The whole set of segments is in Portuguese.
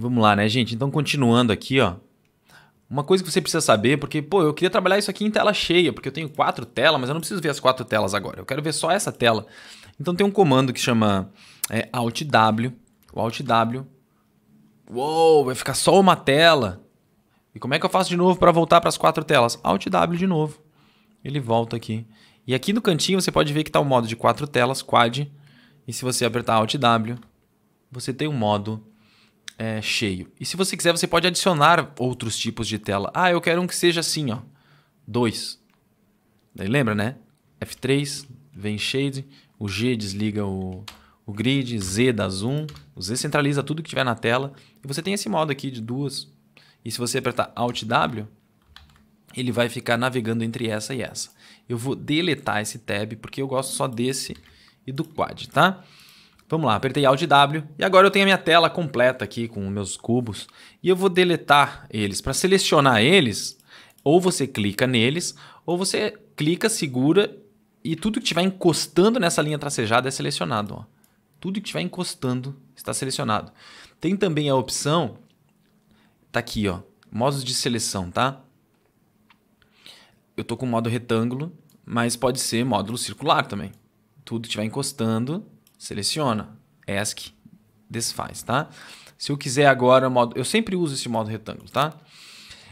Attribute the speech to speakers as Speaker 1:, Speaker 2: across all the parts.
Speaker 1: Vamos lá, né, gente? Então, continuando aqui, ó. Uma coisa que você precisa saber, porque, pô, eu queria trabalhar isso aqui em tela cheia, porque eu tenho quatro telas, mas eu não preciso ver as quatro telas agora. Eu quero ver só essa tela. Então, tem um comando que chama é, Alt-W. O Alt-W. Uou, vai ficar só uma tela. E como é que eu faço de novo para voltar para as quatro telas? Alt-W de novo. Ele volta aqui. E aqui no cantinho você pode ver que está o modo de quatro telas, quad. E se você apertar Alt-W, você tem o um modo é, cheio. E se você quiser, você pode adicionar outros tipos de tela. Ah, eu quero um que seja assim, ó. 2. Daí lembra, né? F3, vem shade, o G desliga o, o grid, Z dá zoom, o Z centraliza tudo que tiver na tela. E você tem esse modo aqui de duas. E se você apertar Alt W, ele vai ficar navegando entre essa e essa. Eu vou deletar esse tab porque eu gosto só desse e do quad, tá? Vamos lá, apertei Alt W e agora eu tenho a minha tela completa aqui com meus cubos e eu vou deletar eles. Para selecionar eles, ou você clica neles, ou você clica, segura e tudo que estiver encostando nessa linha tracejada é selecionado. Ó. Tudo que estiver encostando está selecionado. Tem também a opção, tá aqui, ó, modos de seleção, tá? Eu tô com modo retângulo, mas pode ser módulo circular também. Tudo que estiver encostando seleciona, ESC, desfaz, tá? Se eu quiser agora, modo, eu sempre uso esse modo retângulo, tá?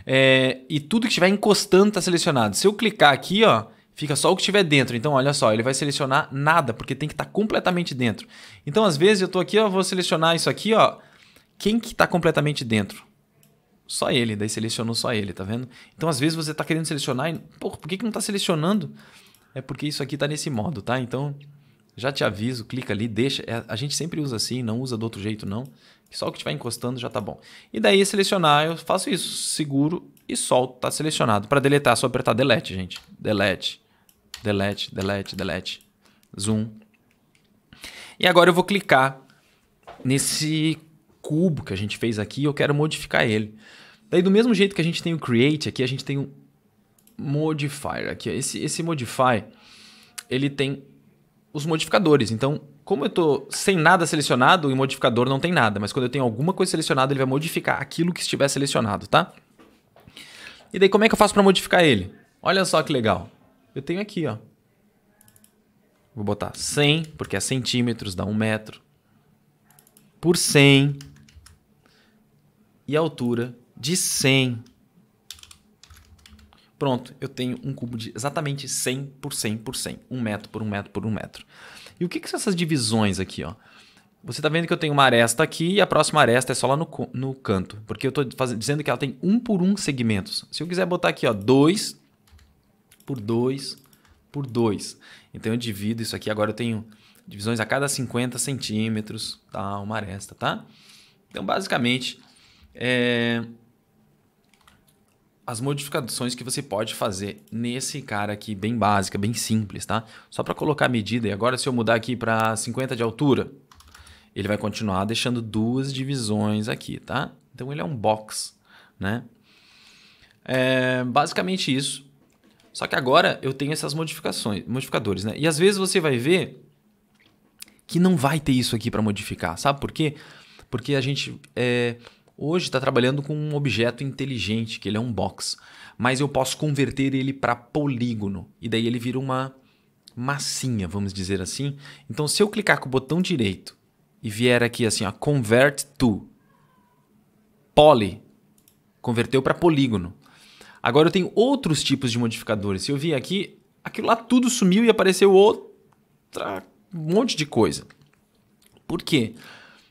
Speaker 1: É, e tudo que estiver encostando está selecionado. Se eu clicar aqui, ó, fica só o que estiver dentro. Então, olha só, ele vai selecionar nada, porque tem que estar tá completamente dentro. Então, às vezes, eu estou aqui, ó, vou selecionar isso aqui, ó. Quem que está completamente dentro? Só ele, daí selecionou só ele, tá vendo? Então, às vezes, você está querendo selecionar e, pô, por que, que não está selecionando? É porque isso aqui está nesse modo, tá? Então, já te aviso, clica ali, deixa. É, a gente sempre usa assim, não usa do outro jeito, não. Só o que estiver encostando já tá bom. E daí selecionar, eu faço isso, seguro e solto, tá selecionado. Para deletar, é só apertar delete, gente. Delete, delete, delete, delete. Zoom. E agora eu vou clicar nesse cubo que a gente fez aqui, eu quero modificar ele. Daí do mesmo jeito que a gente tem o create aqui, a gente tem o modifier aqui. Esse, esse modify, ele tem os modificadores. Então, como eu estou sem nada selecionado, o modificador não tem nada, mas quando eu tenho alguma coisa selecionada, ele vai modificar aquilo que estiver selecionado, tá? E daí como é que eu faço para modificar ele? Olha só que legal. Eu tenho aqui, ó. Vou botar 100, porque é centímetros, dá um metro. Por 100. E a altura de 100 Pronto, eu tenho um cubo de exatamente 100 por 100 por 100. Um metro por um metro por um metro. E o que, que são essas divisões aqui? Ó? Você está vendo que eu tenho uma aresta aqui e a próxima aresta é só lá no, no canto. Porque eu estou dizendo que ela tem um por um segmentos. Se eu quiser botar aqui 2 por 2 por 2. Então eu divido isso aqui. Agora eu tenho divisões a cada 50 centímetros. Tá? Uma aresta, tá? Então basicamente... É as modificações que você pode fazer nesse cara aqui, bem básica, bem simples, tá? Só para colocar a medida. E agora, se eu mudar aqui para 50 de altura, ele vai continuar deixando duas divisões aqui, tá? Então, ele é um box, né? É basicamente isso. Só que agora eu tenho essas modificações, modificadores, né? E às vezes você vai ver que não vai ter isso aqui para modificar, sabe por quê? Porque a gente é, Hoje está trabalhando com um objeto inteligente, que ele é um box, mas eu posso converter ele para polígono e daí ele vira uma massinha, vamos dizer assim. Então, se eu clicar com o botão direito e vier aqui assim, ó, convert to poly, converteu para polígono. Agora eu tenho outros tipos de modificadores. Se eu vir aqui, aquilo lá tudo sumiu e apareceu outra um monte de coisa. Por quê?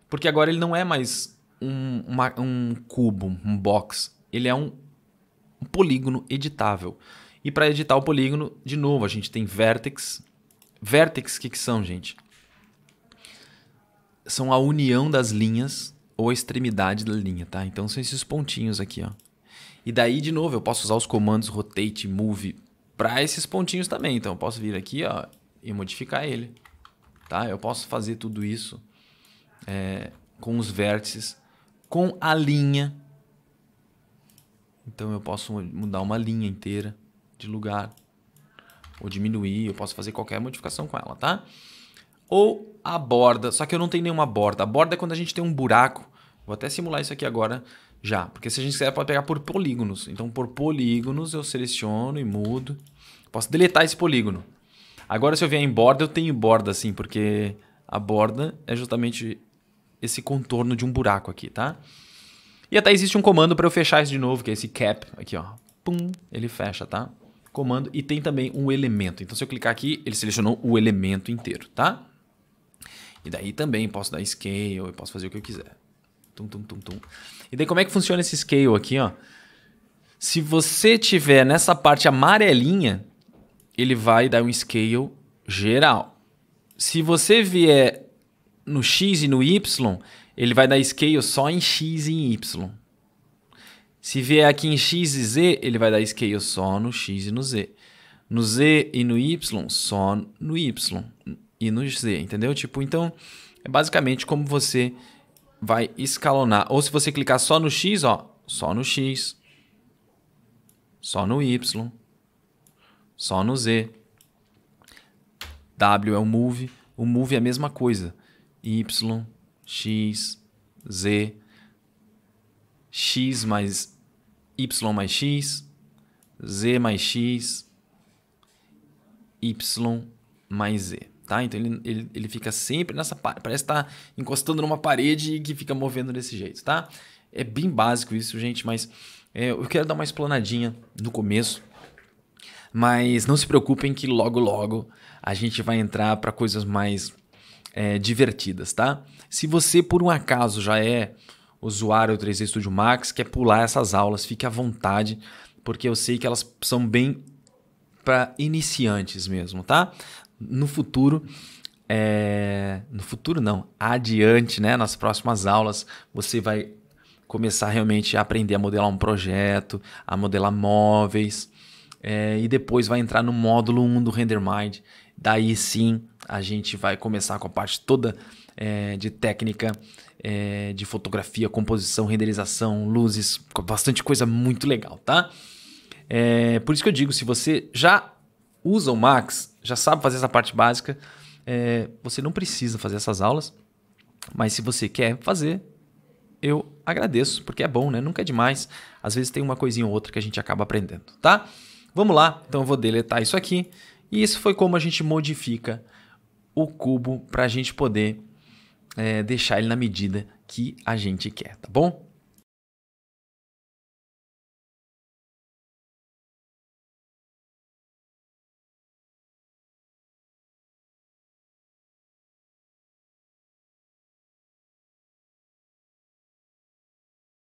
Speaker 1: Porque agora ele não é mais um, uma, um cubo, um box, ele é um, um polígono editável. E para editar o polígono, de novo, a gente tem vertex. Vertex, o que, que são, gente? São a união das linhas ou a extremidade da linha, tá? Então são esses pontinhos aqui, ó. E daí, de novo, eu posso usar os comandos rotate, move para esses pontinhos também. Então eu posso vir aqui, ó, e modificar ele, tá? Eu posso fazer tudo isso é, com os vértices com a linha. Então eu posso mudar uma linha inteira de lugar ou diminuir, eu posso fazer qualquer modificação com ela, tá? Ou a borda, só que eu não tenho nenhuma borda. A borda é quando a gente tem um buraco. Vou até simular isso aqui agora já, porque se a gente quiser pode pegar por polígonos. Então por polígonos eu seleciono e mudo. Posso deletar esse polígono. Agora se eu vier em borda, eu tenho borda assim, porque a borda é justamente esse contorno de um buraco aqui, tá? E até existe um comando para eu fechar isso de novo, que é esse cap aqui, ó. Pum, ele fecha, tá? Comando e tem também um elemento. Então, se eu clicar aqui, ele selecionou o elemento inteiro, tá? E daí também posso dar scale, eu posso fazer o que eu quiser. Tum, tum, tum, tum. E daí como é que funciona esse scale aqui, ó? Se você tiver nessa parte amarelinha, ele vai dar um scale geral. Se você vier no x e no y, ele vai dar scale só em x e em y. Se vier aqui em x e z, ele vai dar scale só no x e no z. No z e no y, só no y e no z, entendeu? Tipo, então, é basicamente como você vai escalonar. Ou se você clicar só no x, ó, só no x, só no y, só no z. W é o move, o move é a mesma coisa y, x, z, x mais y mais x, z mais x, y mais z. Tá? Então ele, ele, ele fica sempre nessa parte, parece estar tá encostando numa parede que fica movendo desse jeito, tá? É bem básico isso, gente, mas é, eu quero dar uma explanadinha no começo mas não se preocupem que logo logo a gente vai entrar para coisas mais é, divertidas, tá? Se você por um acaso já é usuário do 3D Studio Max, quer pular essas aulas, fique à vontade, porque eu sei que elas são bem para iniciantes mesmo, tá? No futuro, é... no futuro não, adiante, né? Nas próximas aulas, você vai começar realmente a aprender a modelar um projeto, a modelar móveis, é... e depois vai entrar no módulo 1 do RenderMind. Daí sim a gente vai começar com a parte toda é, de técnica, é, de fotografia, composição, renderização, luzes, bastante coisa muito legal, tá? É, por isso que eu digo, se você já usa o Max, já sabe fazer essa parte básica, é, você não precisa fazer essas aulas, mas se você quer fazer, eu agradeço, porque é bom, né? Nunca é demais. Às vezes tem uma coisinha ou outra que a gente acaba aprendendo, tá? Vamos lá, então eu vou deletar isso aqui. E isso foi como a gente modifica o cubo para a gente poder é, deixar ele na medida que a gente quer, tá bom?